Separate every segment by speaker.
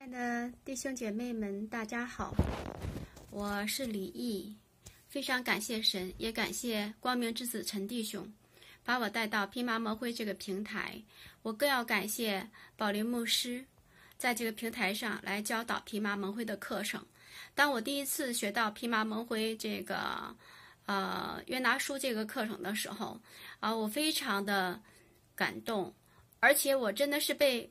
Speaker 1: 亲爱的弟兄姐妹们，大家好，我是李毅，非常感谢神，也感谢光明之子陈弟兄把我带到披麻蒙灰这个平台，我更要感谢宝林牧师在这个平台上来教导披麻蒙灰的课程。当我第一次学到披麻蒙灰这个呃约拿书这个课程的时候，啊，我非常的感动，而且我真的是被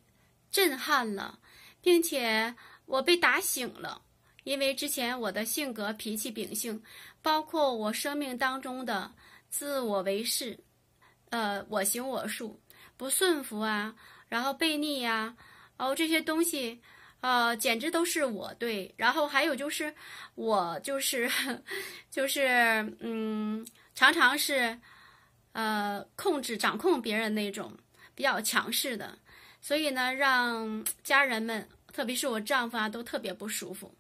Speaker 1: 震撼了。并且我被打醒了，因为之前我的性格、脾气、秉性，包括我生命当中的自我为是，呃，我行我素，不顺服啊，然后悖逆呀，哦，这些东西，呃，简直都是我对。然后还有就是，我就是，就是，嗯，常常是，呃，控制、掌控别人那种比较强势的。所以呢，让家人们，特别是我丈夫啊，都特别不舒服。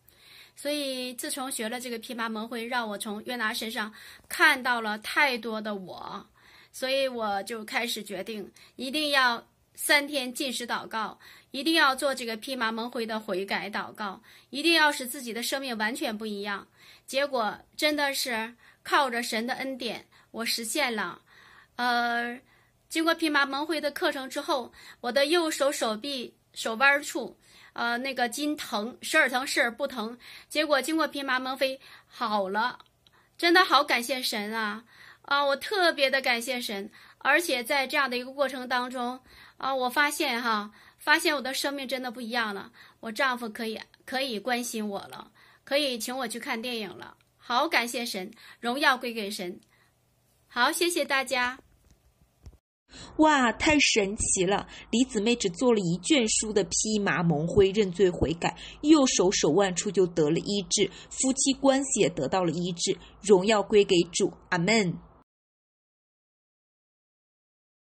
Speaker 1: 所以自从学了这个披麻蒙灰，让我从约拿身上看到了太多的我，所以我就开始决定，一定要三天禁食祷告，一定要做这个披麻蒙灰的悔改祷告，一定要使自己的生命完全不一样。结果真的是靠着神的恩典，我实现了，呃。经过披麻蒙灰的课程之后，我的右手手臂手腕处，呃，那个筋疼，时而疼，时而不疼。结果经过披麻蒙飞好了，真的好感谢神啊！啊，我特别的感谢神。而且在这样的一个过程当中，啊，我发现哈，发现我的生命真的不一样了。我丈夫可以可以关心我了，可以请我去看电影了。好感谢神，荣耀归给神。好，谢谢大家。哇，太神奇了！李姊妹只做了一卷书的披麻蒙灰认罪悔改，右手手腕处就得了医治，夫妻关系也得到了医治。荣耀归给主，阿门。